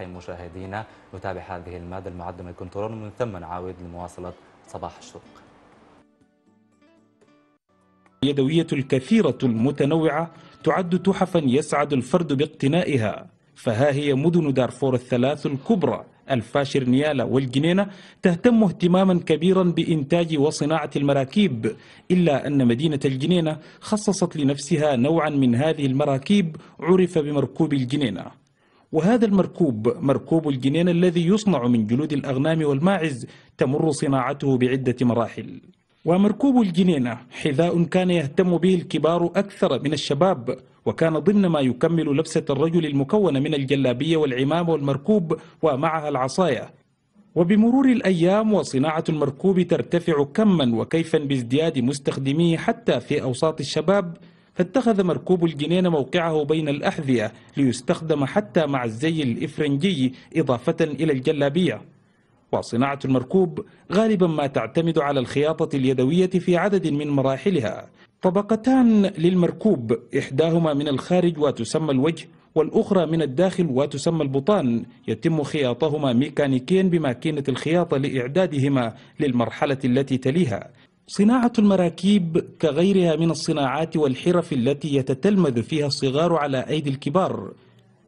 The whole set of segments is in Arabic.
الصالحين مشاهدينا نتابع هذه المادة المعدة من الكنترول ومن ثم نعاود لمواصلة صباح الشوق اليدوية الكثيرة المتنوعة تعد تحفا يسعد الفرد باقتنائها فها هي مدن دارفور الثلاث الكبرى الفاشر نيالا والجنينة تهتم اهتماما كبيرا بإنتاج وصناعة المراكيب إلا أن مدينة الجنينة خصصت لنفسها نوعا من هذه المراكيب عرف بمركوب الجنينة وهذا المركوب مركوب الجنين الذي يصنع من جلود الأغنام والماعز تمر صناعته بعدة مراحل ومركوب الجنينة حذاء كان يهتم به الكبار أكثر من الشباب وكان ضمن ما يكمل لبسة الرجل المكون من الجلابية والعمام والمركوب ومعها العصاية وبمرور الأيام وصناعة المركوب ترتفع كما وكيفا بازدياد مستخدميه حتى في أوساط الشباب فاتخذ مركوب الجنين موقعه بين الأحذية ليستخدم حتى مع الزي الإفرنجي إضافة إلى الجلابية وصناعة المركوب غالبا ما تعتمد على الخياطة اليدوية في عدد من مراحلها طبقتان للمركوب إحداهما من الخارج وتسمى الوجه والأخرى من الداخل وتسمى البطان يتم خياطهما ميكانيكيا بماكينة الخياطة لإعدادهما للمرحلة التي تليها صناعة المراكيب كغيرها من الصناعات والحرف التي يتتلمذ فيها الصغار على أيدي الكبار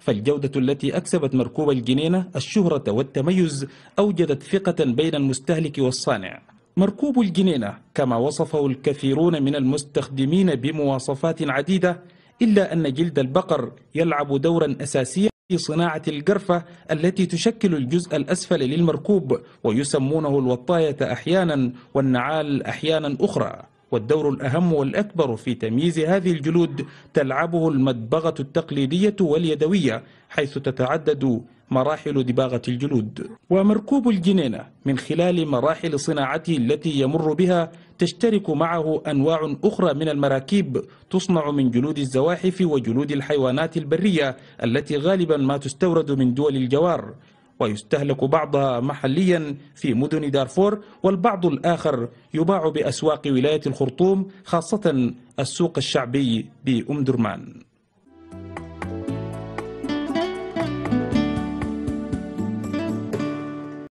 فالجودة التي أكسبت مركوب الجنينة الشهرة والتميز أوجدت ثقة بين المستهلك والصانع مركوب الجنينة كما وصفه الكثيرون من المستخدمين بمواصفات عديدة إلا أن جلد البقر يلعب دورا أساسيا في صناعة القرفة التي تشكل الجزء الأسفل للمركوب ويسمونه الوطاية أحيانا والنعال أحيانا أخرى والدور الأهم والأكبر في تمييز هذه الجلود تلعبه المدبغة التقليدية واليدوية حيث تتعدد مراحل دباغة الجلود ومركوب الجنينة من خلال مراحل صناعته التي يمر بها تشترك معه أنواع أخرى من المراكيب تصنع من جلود الزواحف وجلود الحيوانات البرية التي غالبا ما تستورد من دول الجوار ويستهلك بعضها محليا في مدن دارفور والبعض الآخر يباع بأسواق ولاية الخرطوم خاصة السوق الشعبي بأم درمان